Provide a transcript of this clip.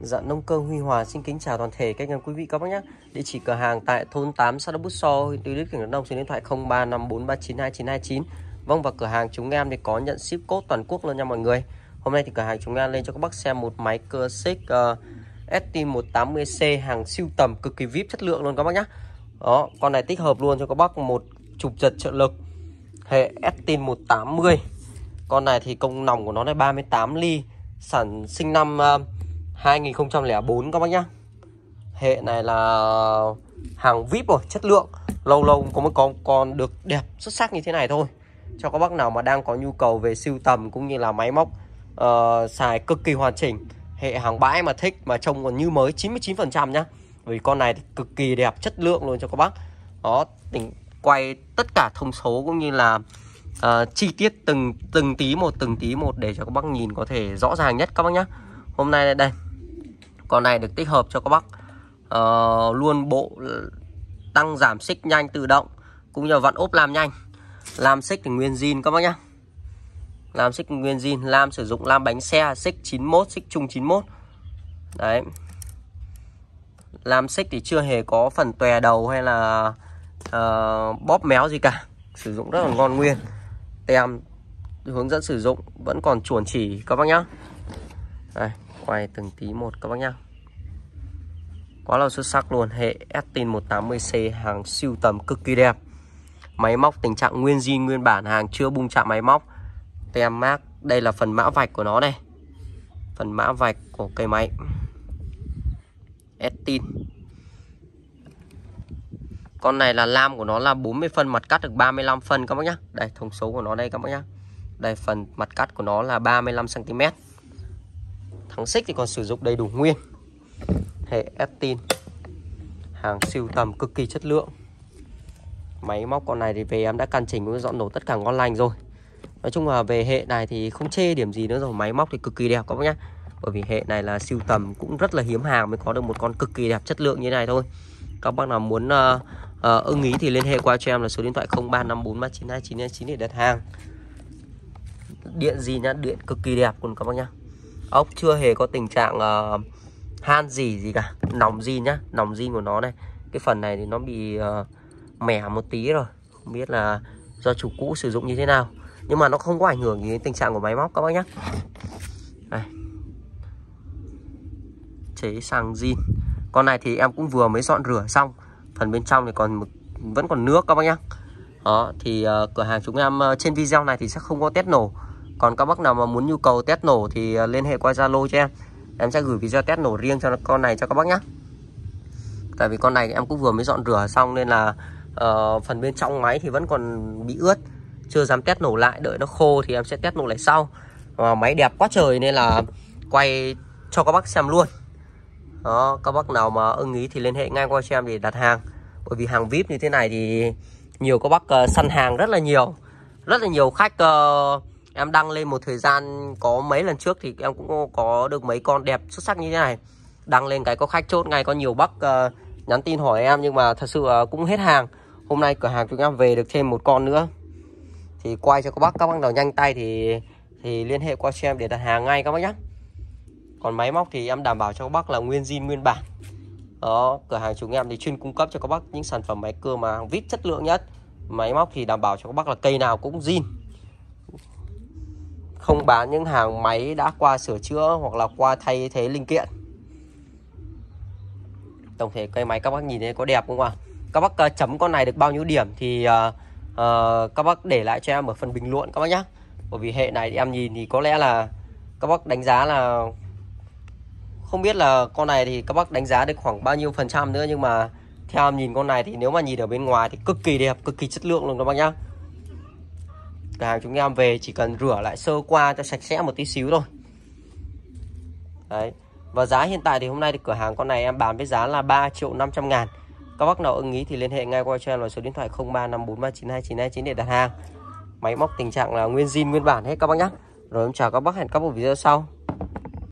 Dạ, nông cơ Huy Hòa xin kính chào toàn thể các anh em quý vị các bác nhé. Địa chỉ cửa hàng tại thôn 8 xã Đắk Bút So, huyện Tuy Đức, tỉnh Đắk Nông, số điện thoại 0354392929. Vâng và cửa hàng chúng em thì có nhận ship cốt toàn quốc luôn nha mọi người. Hôm nay thì cửa hàng chúng em lên cho các bác xem một máy cơ xích uh, ờ, ST180C hàng siêu tầm cực kỳ VIP chất lượng luôn các bác nhé. Đó, con này tích hợp luôn cho các bác một chụp giật trợ lực hệ ST180. Con này thì công nòng của nó là 38 ly, sản sinh năm uh, 2004 các bác nhá hệ này là hàng vip rồi chất lượng lâu lâu có mới có con được đẹp xuất sắc như thế này thôi cho các bác nào mà đang có nhu cầu về siêu tầm cũng như là máy móc uh, xài cực kỳ hoàn chỉnh hệ hàng bãi mà thích mà trông còn như mới 99% nhá vì con này cực kỳ đẹp chất lượng luôn cho các bác đó tỉnh quay tất cả thông số cũng như là uh, chi tiết từng từng tí một từng tí một để cho các bác nhìn có thể rõ ràng nhất các bác nhá hôm nay đây con này được tích hợp cho các bác uh, luôn bộ tăng giảm xích nhanh tự động cũng như vặn ốp làm nhanh làm xích thì nguyên zin các bác nhá làm xích nguyên zin làm sử dụng làm bánh xe xích 91 xích chung 91 đấy làm xích thì chưa hề có phần tòe đầu hay là uh, bóp méo gì cả sử dụng rất là ngon nguyên tem hướng dẫn sử dụng vẫn còn chuẩn chỉ các bác nhá đây quay từng tí một các bác nhá quá là xuất sắc luôn hệ Estin 180C hàng siêu tầm cực kỳ đẹp máy móc tình trạng nguyên di nguyên bản hàng chưa bung chạm máy móc tem mát đây là phần mã vạch của nó này phần mã vạch của cây máy Estin con này là lam của nó là 40 phân mặt cắt được 35 phân các bác nhá đây thông số của nó đây các bác nhá đây phần mặt cắt của nó là 35 cm hàng xích thì còn sử dụng đầy đủ nguyên hệ Estin hàng siêu tầm cực kỳ chất lượng máy móc con này thì về em đã căn chỉnh cũng dọn nổ tất cả ngon lành rồi nói chung là về hệ này thì không chê điểm gì nữa rồi máy móc thì cực kỳ đẹp các bác nhá bởi vì hệ này là siêu tầm cũng rất là hiếm hàng mới có được một con cực kỳ đẹp chất lượng như này thôi các bác nào muốn uh, uh, ưng ý thì liên hệ qua cho em là số điện thoại 0354392999 để đặt hàng điện gì nhá điện cực kỳ đẹp luôn các bác nhá ốc chưa hề có tình trạng uh, han gì gì cả nòng zin nhá nòng zin của nó này cái phần này thì nó bị uh, mẻ một tí rồi không biết là do chủ cũ sử dụng như thế nào nhưng mà nó không có ảnh hưởng gì đến tình trạng của máy móc các bác nhé đây. chế sang zin con này thì em cũng vừa mới dọn rửa xong phần bên trong thì còn một, vẫn còn nước các bác nhá. đó thì uh, cửa hàng chúng em uh, trên video này thì sẽ không có test nổ còn các bác nào mà muốn nhu cầu test nổ thì à, liên hệ qua Zalo cho em em sẽ gửi video test nổ riêng cho con này cho các bác nhé tại vì con này em cũng vừa mới dọn rửa xong nên là uh, phần bên trong máy thì vẫn còn bị ướt chưa dám test nổ lại đợi nó khô thì em sẽ test nổ lại sau và ờ, máy đẹp quá trời nên là quay cho các bác xem luôn đó các bác nào mà ưng ý thì liên hệ ngay qua cho em để đặt hàng bởi vì hàng vip như thế này thì nhiều các bác uh, săn hàng rất là nhiều rất là nhiều khách uh, em đăng lên một thời gian có mấy lần trước thì em cũng có được mấy con đẹp xuất sắc như thế này đăng lên cái có khách chốt ngay có nhiều bác uh, nhắn tin hỏi em nhưng mà thật sự uh, cũng hết hàng hôm nay cửa hàng chúng em về được thêm một con nữa thì quay cho các bác các bác nào nhanh tay thì thì liên hệ qua cho em để đặt hàng ngay các bác nhé còn máy móc thì em đảm bảo cho các bác là nguyên zin nguyên bản đó cửa hàng chúng em thì chuyên cung cấp cho các bác những sản phẩm máy cưa mà vít chất lượng nhất máy móc thì đảm bảo cho các bác là cây nào cũng zin không bán những hàng máy đã qua sửa chữa hoặc là qua thay thế linh kiện tổng thể cây máy các bác nhìn thấy có đẹp không ạ à? các bác à, chấm con này được bao nhiêu điểm thì uh, uh, các bác để lại cho em ở phần bình luận các bác nhé bởi vì hệ này thì em nhìn thì có lẽ là các bác đánh giá là không biết là con này thì các bác đánh giá được khoảng bao nhiêu phần trăm nữa nhưng mà theo em nhìn con này thì nếu mà nhìn ở bên ngoài thì cực kỳ đẹp cực kỳ chất lượng luôn các bác nhá Cửa hàng chúng em về chỉ cần rửa lại sơ qua cho sạch sẽ một tí xíu thôi Đấy Và giá hiện tại thì hôm nay thì cửa hàng con này em bán với giá là 3 triệu 500 ngàn Các bác nào ưng ý thì liên hệ ngay qua cho em là số điện thoại 0354392929 để đặt hàng Máy móc tình trạng là nguyên zin nguyên bản hết các bác nhé Rồi em chào các bác hẹn các bộ video sau